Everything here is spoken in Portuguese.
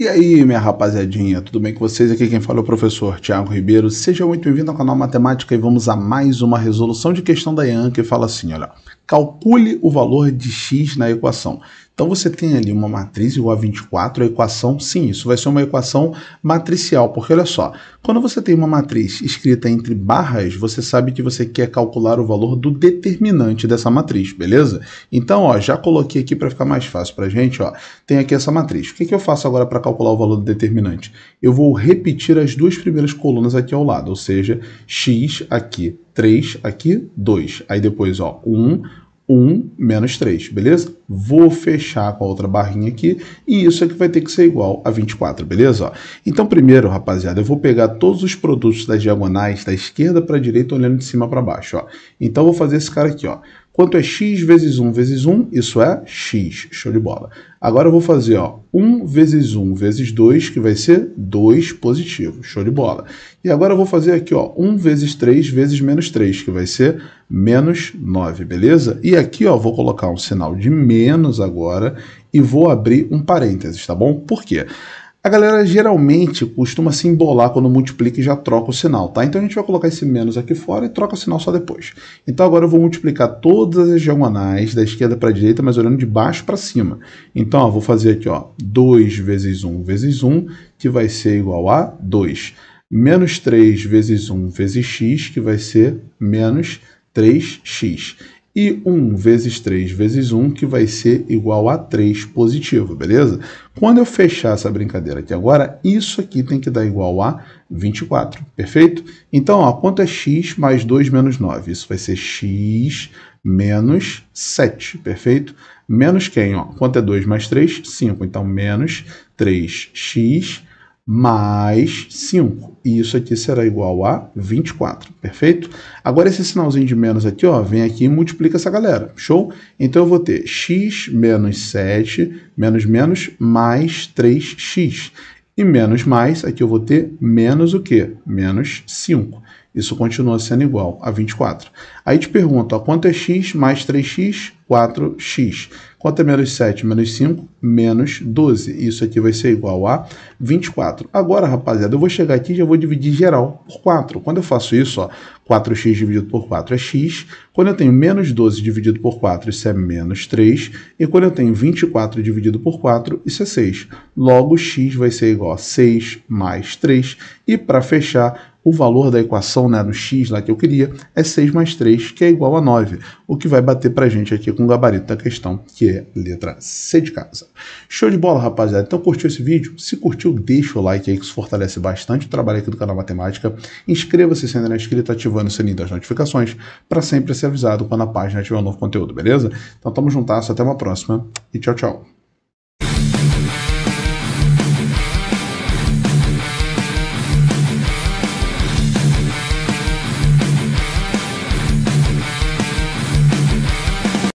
E aí, minha rapaziadinha, tudo bem com vocês? Aqui quem fala é o professor Tiago Ribeiro. Seja muito bem-vindo ao canal Matemática e vamos a mais uma resolução de questão da IAN que fala assim, olha, Calcule o valor de x na equação. Então você tem ali uma matriz igual a 24, a equação, sim, isso vai ser uma equação matricial, porque olha só, quando você tem uma matriz escrita entre barras, você sabe que você quer calcular o valor do determinante dessa matriz, beleza? Então, ó, já coloquei aqui para ficar mais fácil para a gente, ó, tem aqui essa matriz. O que, que eu faço agora para calcular o valor do determinante? Eu vou repetir as duas primeiras colunas aqui ao lado, ou seja, x aqui 3 aqui, 2. Aí depois, ó, 1, 1 menos 3, beleza? Vou fechar com a outra barrinha aqui e isso aqui vai ter que ser igual a 24, beleza? Ó, então, primeiro, rapaziada, eu vou pegar todos os produtos das diagonais da esquerda para a direita olhando de cima para baixo, ó. Então, eu vou fazer esse cara aqui, ó. Quanto é x vezes 1 vezes 1? Isso é x. Show de bola. Agora eu vou fazer ó, 1 vezes 1 vezes 2, que vai ser 2 positivo. Show de bola. E agora eu vou fazer aqui ó, 1 vezes 3 vezes menos 3, que vai ser menos 9, beleza? E aqui ó, vou colocar um sinal de menos agora e vou abrir um parênteses, tá bom? Por quê? A galera geralmente costuma se embolar quando multiplica e já troca o sinal, tá? Então a gente vai colocar esse menos aqui fora e troca o sinal só depois. Então agora eu vou multiplicar todas as diagonais da esquerda para a direita, mas olhando de baixo para cima. Então eu vou fazer aqui ó, 2 vezes 1 vezes 1, que vai ser igual a 2. Menos 3 vezes 1 vezes x, que vai ser menos 3x e 1 vezes 3 vezes 1, que vai ser igual a 3 positivo, beleza? Quando eu fechar essa brincadeira aqui agora, isso aqui tem que dar igual a 24, perfeito? Então, ó, quanto é x mais 2 menos 9? Isso vai ser x menos 7, perfeito? Menos quem? Ó, quanto é 2 mais 3? 5. Então, menos 3x mais 5. E isso aqui será igual a 24, perfeito? Agora esse sinalzinho de menos aqui, ó, vem aqui e multiplica essa galera, show? Então eu vou ter x menos 7, menos menos, mais 3x. E menos mais, aqui eu vou ter menos o quê? Menos 5. Isso continua sendo igual a 24. Aí te pergunto, ó, quanto é x mais 3x? 4x. Quanto é menos 7 menos 5? Menos 12. Isso aqui vai ser igual a 24. Agora, rapaziada, eu vou chegar aqui e já vou dividir geral por 4. Quando eu faço isso, ó, 4x dividido por 4 é x. Quando eu tenho menos 12 dividido por 4, isso é menos 3. E quando eu tenho 24 dividido por 4, isso é 6. Logo, x vai ser igual a 6 mais 3. E para fechar, o valor da equação né, do x lá que eu queria é 6 mais 3, que é igual a 9. O que vai bater para a gente aqui com o gabarito da questão, que é letra C de casa. Show de bola, rapaziada. Então curtiu esse vídeo? Se curtiu, deixa o like aí que isso fortalece bastante o trabalho aqui do canal Matemática. Inscreva-se se ainda não é inscrito, ativando o sininho das notificações para sempre ser avisado quando a página tiver um novo conteúdo, beleza? Então tamo juntas, até uma próxima e tchau, tchau.